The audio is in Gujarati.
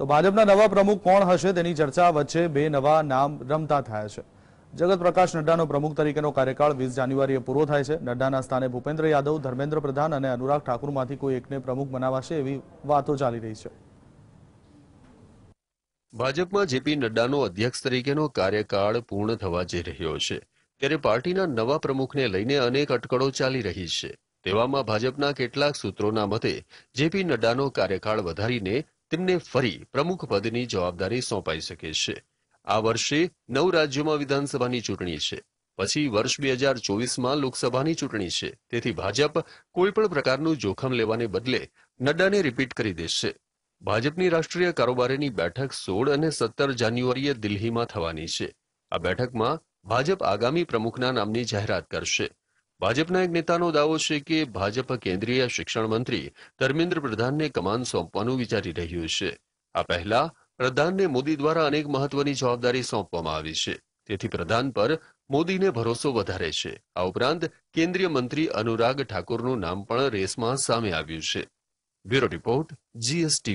તો ભાજપના નવા પ્રમુખ કોણ હશે તેની ચર્ચા વચ્ચે બે નવા નામ રમતા થયા છે જગત પ્રકાશ નડ્ડાનો પ્રમુખ તરીકેનો કાર્યકાળ વીસ જાન્યુઆરીએ પૂરો થાય છે નડ્ડાના સ્થાને ભૂપેન્દ્ર યાદવ ધર્મેન્દ્ર પ્રધાન અને અનુરાગ ઠાકુરમાંથી કોઈ એકને પ્રમુખ બનાવાશે એવી વાતો ચાલી રહી છે ભાજપમાં જેપી નડ્ડાનો અધ્યક્ષ તરીકેનો કાર્યકાળ પૂર્ણ થવા જઈ રહ્યો છે ત્યારે પાર્ટીના નવા પ્રમુખને લઈને અનેક અટકળો ચાલી રહી છે તેવામાં ભાજપના કેટલાક સૂત્રોના મતે જેપી નડ્ડાનો કાર્યકાળ વધારીને તેમને ફરી પ્રમુખ પદની જવાબદારી સોંપાઈ શકે છે આ વર્ષે નવ રાજ્યોમાં વિધાનસભાની ચૂંટણી છે પછી વર્ષ બે હજાર ચોવીસમાં લોકસભાની ચૂંટણી છે તેથી ભાજપ કોઈપણ પ્રકારનું જોખમ લેવાને બદલે નડ્ડાને રિપીટ કરી દેશે ભાજપની રાષ્ટ્રીય કારોબારીની બેઠક સોળ અને સત્તર જાન્યુઆરીએ દિલ્હીમાં થવાની છે આ બેઠકમાં ભાજપ આગામી પ્રમુખના નામની જાહેરાત કરશે ભાજપના એક નેતાનો દાવો છે કે ભાજપ કેન્દ્રીય શિક્ષણ મંત્રી ધર્મેન્દ્ર પ્રધાનને કમાન સોંપવાનું વિચારી રહ્યું છે આ પહેલા પ્રધાનને મોદી દ્વારા અનેક મહત્વની જવાબદારી સોંપવામાં આવી છે તેથી પ્રધાન પર મોદીને ભરોસો વધારે છે આ ઉપરાંત કેન્દ્રીય મંત્રી અનુરાગ ઠાકુરનું નામ પણ રેસમાં સામે આવ્યું છે બ્યુરો રિપોર્ટ જીએસટી